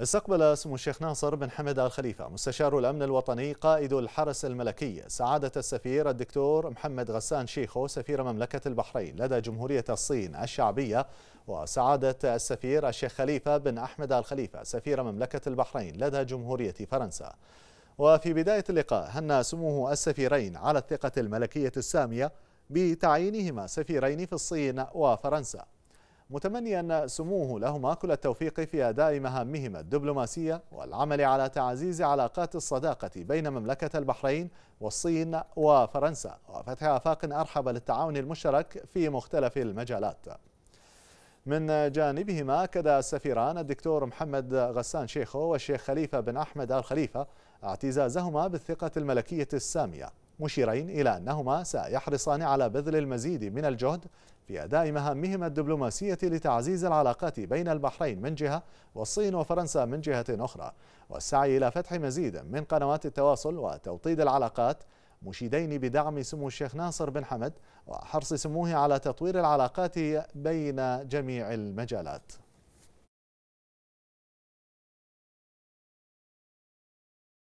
استقبل سمو الشيخ ناصر بن حمد آل خليفة مستشار الأمن الوطني قائد الحرس الملكي سعادة السفير الدكتور محمد غسان شيخو سفير مملكة البحرين لدى جمهورية الصين الشعبية وسعادة السفير الشيخ خليفة بن أحمد آل خليفة سفير مملكة البحرين لدى جمهورية فرنسا وفي بداية اللقاء هنى سموه السفيرين على الثقة الملكية السامية بتعيينهما سفيرين في الصين وفرنسا متمنيا سموه لهما كل التوفيق في أداء مهامهما الدبلوماسية والعمل على تعزيز علاقات الصداقة بين مملكة البحرين والصين وفرنسا وفتح آفاق أرحب للتعاون المشترك في مختلف المجالات من جانبهما أكد السفيران الدكتور محمد غسان شيخو والشيخ خليفة بن أحمد آل خليفة اعتزازهما بالثقة الملكية السامية مشيرين إلى أنهما سيحرصان على بذل المزيد من الجهد في أداء مهامهما الدبلوماسية لتعزيز العلاقات بين البحرين من جهة والصين وفرنسا من جهة أخرى والسعي إلى فتح مزيد من قنوات التواصل وتوطيد العلاقات مشيدين بدعم سمو الشيخ ناصر بن حمد وحرص سموه على تطوير العلاقات بين جميع المجالات